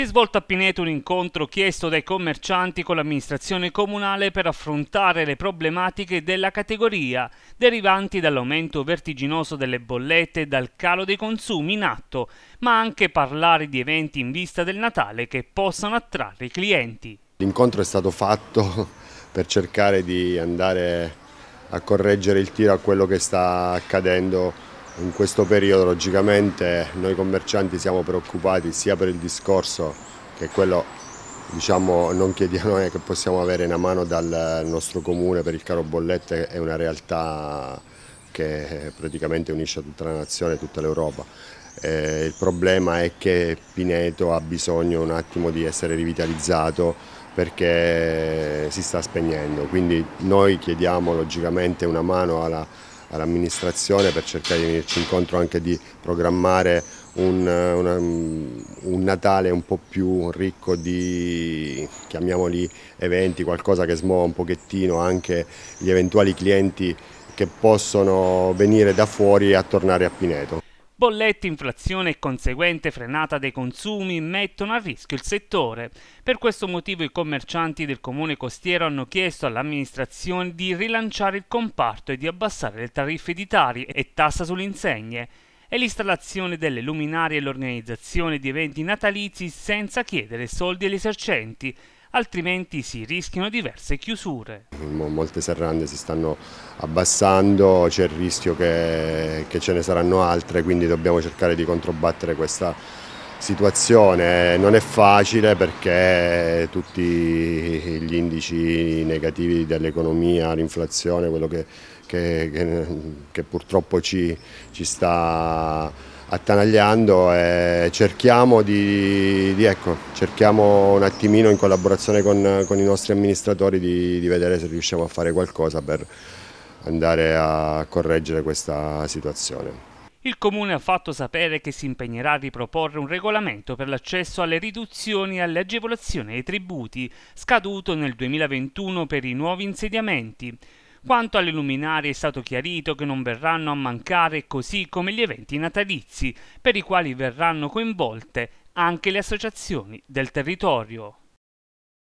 Si è svolto a Pineto un incontro chiesto dai commercianti con l'amministrazione comunale per affrontare le problematiche della categoria derivanti dall'aumento vertiginoso delle bollette e dal calo dei consumi in atto, ma anche parlare di eventi in vista del Natale che possano attrarre i clienti. L'incontro è stato fatto per cercare di andare a correggere il tiro a quello che sta accadendo in questo periodo logicamente noi commercianti siamo preoccupati sia per il discorso che quello diciamo, non chiediamo che possiamo avere una mano dal nostro comune per il caro bollette è una realtà che praticamente unisce tutta la nazione e tutta l'Europa. Eh, il problema è che Pineto ha bisogno un attimo di essere rivitalizzato perché si sta spegnendo, quindi noi chiediamo logicamente una mano alla all'amministrazione per cercare di venirci incontro anche di programmare un, eh, una, mm, un, Natale un po' più ricco di, chiamiamoli, eventi, qualcosa che smuova un pochettino anche gli eventuali clienti che possono venire da fuori a tornare a Pineto. Bollette, inflazione e conseguente frenata dei consumi mettono a rischio il settore. Per questo motivo i commercianti del comune costiero hanno chiesto all'amministrazione di rilanciare il comparto e di abbassare le tariffe di tari e tassa sulle insegne e l'installazione delle luminarie e l'organizzazione di eventi natalizi senza chiedere soldi agli esercenti altrimenti si rischiano diverse chiusure. Molte serrande si stanno abbassando, c'è il rischio che, che ce ne saranno altre, quindi dobbiamo cercare di controbattere questa situazione eh, non è facile perché tutti gli indici negativi dell'economia, l'inflazione, quello che, che, che, che, purtroppo ci, ci sta attanagliando e eh, cerchiamo di, di ecco, cerchiamo un attimino in collaborazione con, con i nostri amministratori di, di vedere se riusciamo a fare qualcosa per andare a correggere questa situazione. Il Comune ha fatto sapere che si impegnerà a riproporre un regolamento per l'accesso alle riduzioni e alle agevolazioni ai tributi, scaduto nel 2021 per i nuovi insediamenti. Quanto alle luminarie è stato chiarito che non verranno a mancare così come gli eventi natalizi, per i quali verranno coinvolte anche le associazioni del territorio.